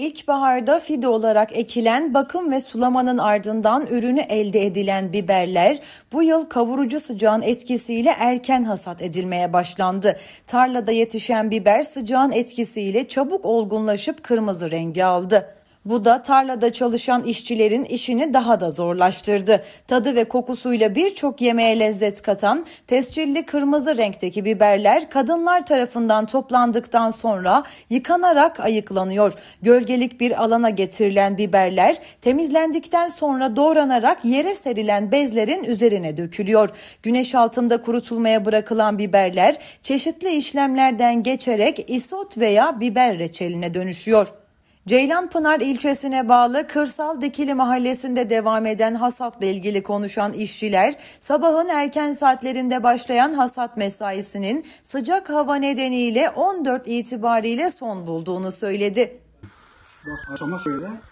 İlkbaharda fide olarak ekilen bakım ve sulamanın ardından ürünü elde edilen biberler bu yıl kavurucu sıcağın etkisiyle erken hasat edilmeye başlandı. Tarlada yetişen biber sıcağın etkisiyle çabuk olgunlaşıp kırmızı rengi aldı. Bu da tarlada çalışan işçilerin işini daha da zorlaştırdı. Tadı ve kokusuyla birçok yemeğe lezzet katan tescilli kırmızı renkteki biberler kadınlar tarafından toplandıktan sonra yıkanarak ayıklanıyor. Gölgelik bir alana getirilen biberler temizlendikten sonra doğranarak yere serilen bezlerin üzerine dökülüyor. Güneş altında kurutulmaya bırakılan biberler çeşitli işlemlerden geçerek isot veya biber reçeline dönüşüyor. Ceylanpınar ilçesine bağlı Kırsal Dikili mahallesinde devam eden hasatla ilgili konuşan işçiler, sabahın erken saatlerinde başlayan hasat mesaisinin sıcak hava nedeniyle 14 itibariyle son bulduğunu söyledi. Bak, şöyle.